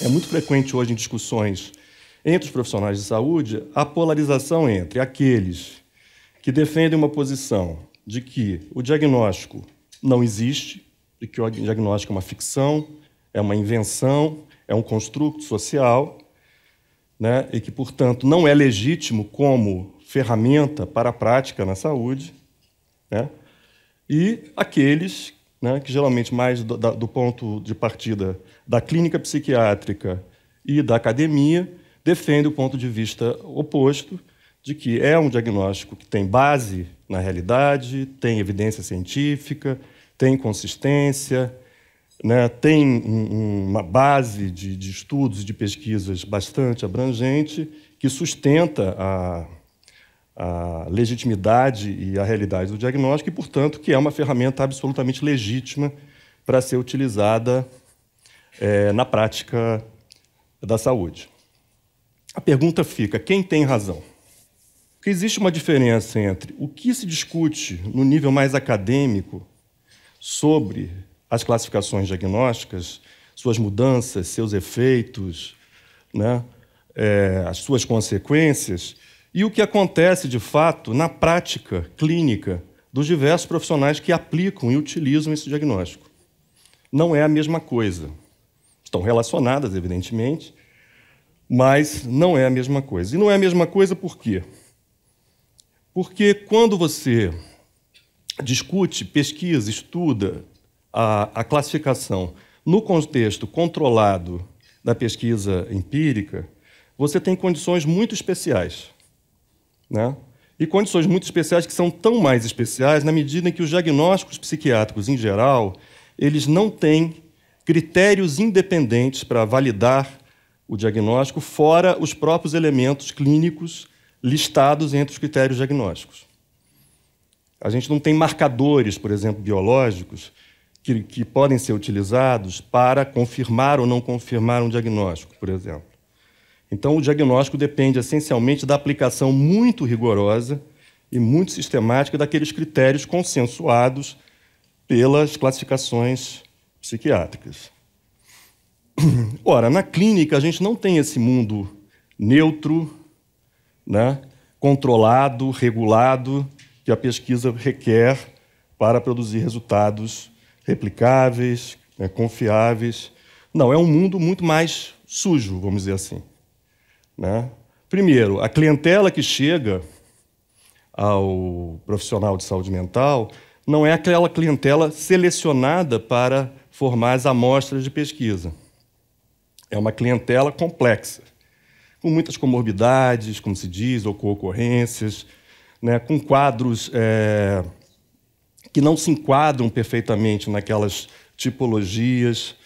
é muito frequente hoje em discussões entre os profissionais de saúde a polarização entre aqueles que defendem uma posição de que o diagnóstico não existe, de que o diagnóstico é uma ficção, é uma invenção, é um construto social, né? e que, portanto, não é legítimo como ferramenta para a prática na saúde, né? e aqueles né, que geralmente mais do, da, do ponto de partida da clínica psiquiátrica e da academia, defende o ponto de vista oposto, de que é um diagnóstico que tem base na realidade, tem evidência científica, tem consistência, né, tem um, uma base de, de estudos e de pesquisas bastante abrangente que sustenta a, a legitimidade e a realidade do diagnóstico e, portanto, que é uma ferramenta absolutamente legítima para ser utilizada é, na prática da saúde. A pergunta fica: quem tem razão? Porque existe uma diferença entre o que se discute no nível mais acadêmico sobre as classificações diagnósticas, suas mudanças, seus efeitos, né, é, as suas consequências, e o que acontece de fato na prática clínica dos diversos profissionais que aplicam e utilizam esse diagnóstico. Não é a mesma coisa. Estão relacionadas, evidentemente, mas não é a mesma coisa. E não é a mesma coisa por quê? Porque quando você discute, pesquisa, estuda a, a classificação no contexto controlado da pesquisa empírica, você tem condições muito especiais. Né? E condições muito especiais que são tão mais especiais na medida em que os diagnósticos psiquiátricos, em geral, eles não têm critérios independentes para validar o diagnóstico, fora os próprios elementos clínicos listados entre os critérios diagnósticos. A gente não tem marcadores, por exemplo, biológicos, que, que podem ser utilizados para confirmar ou não confirmar um diagnóstico, por exemplo. Então, o diagnóstico depende essencialmente da aplicação muito rigorosa e muito sistemática daqueles critérios consensuados pelas classificações psiquiátricas. Ora, na clínica a gente não tem esse mundo neutro, né, controlado, regulado que a pesquisa requer para produzir resultados replicáveis, né, confiáveis. Não, é um mundo muito mais sujo, vamos dizer assim. Né? Primeiro, a clientela que chega ao profissional de saúde mental não é aquela clientela selecionada para formar as amostras de pesquisa. É uma clientela complexa, com muitas comorbidades, como se diz, ou ocorrências, né, com quadros é, que não se enquadram perfeitamente naquelas tipologias.